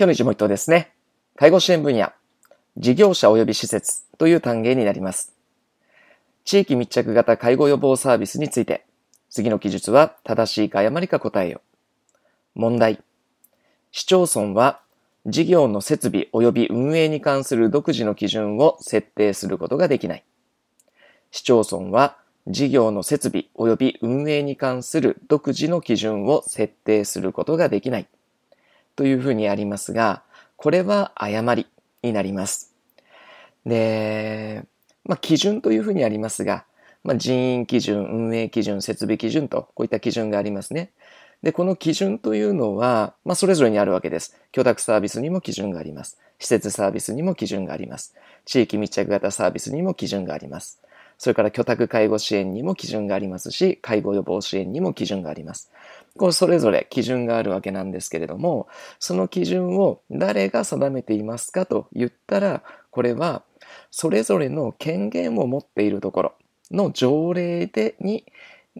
今日の一問一答ですね。介護支援分野、事業者及び施設という単元になります。地域密着型介護予防サービスについて、次の記述は正しいか誤りか答えよ。問題。市町村は事業の設備及び運営に関する独自の基準を設定することができない。市町村は事業の設備及び運営に関する独自の基準を設定することができない。というふうにありますが、これは誤りになります。で、まあ、基準というふうにありますが、まあ、人員基準、運営基準、設備基準と、こういった基準がありますね。で、この基準というのは、まあ、それぞれにあるわけです。許諾サービスにも基準があります。施設サービスにも基準があります。地域密着型サービスにも基準があります。それから居宅介護支援にも基準がありますし、介護予防支援にも基準があります。こうそれぞれ基準があるわけなんですけれども、その基準を誰が定めていますかと言ったら、これはそれぞれの権限を持っているところの条例でに、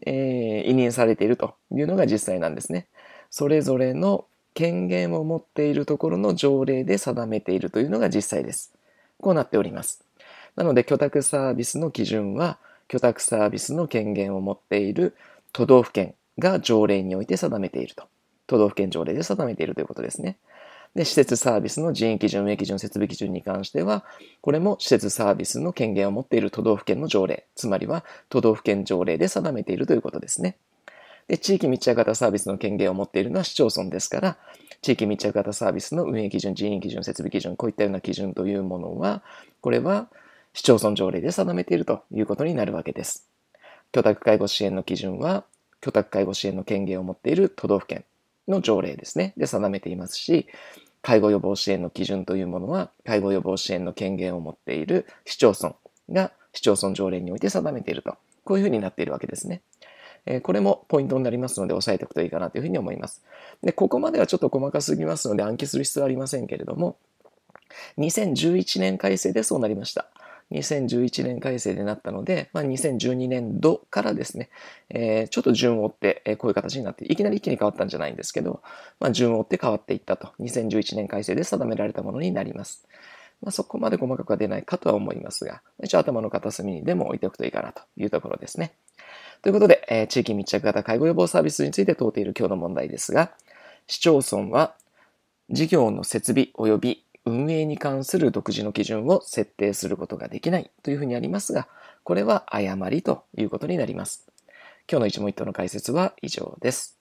えー、委任されているというのが実際なんですね。それぞれの権限を持っているところの条例で定めているというのが実際です。こうなっております。なので、居宅サービスの基準は、居宅サービスの権限を持っている都道府県が条例において定めていると。都道府県条例で定めているということですね。で、施設サービスの人員基準、運営基準、設備基準に関しては、これも施設サービスの権限を持っている都道府県の条例、つまりは都道府県条例で定めているということですね。で、地域密着型サービスの権限を持っているのは市町村ですから、地域密着型サービスの運営基準、人員基準、設備基準、こういったような基準というものは、これは市町村条例で定めているということになるわけです。居宅介護支援の基準は、居宅介護支援の権限を持っている都道府県の条例ですね、で定めていますし、介護予防支援の基準というものは、介護予防支援の権限を持っている市町村が市町村条例において定めていると、こういうふうになっているわけですね。えこれもポイントになりますので、押さえておくといいかなというふうに思います。で、ここまではちょっと細かすぎますので、暗記する必要はありませんけれども、2011年改正でそうなりました。2011年改正でなったので、まあ、2012年度からですね、えー、ちょっと順を追って、えー、こういう形になって、いきなり一気に変わったんじゃないんですけど、まあ、順を追って変わっていったと、2011年改正で定められたものになります。まあ、そこまで細かくは出ないかとは思いますが、一応頭の片隅にでも置いておくといいかなというところですね。ということで、えー、地域密着型介護予防サービスについて問うている今日の問題ですが、市町村は事業の設備及び運営に関する独自の基準を設定することができないというふうにありますが、これは誤りということになります。今日の一問一答の解説は以上です。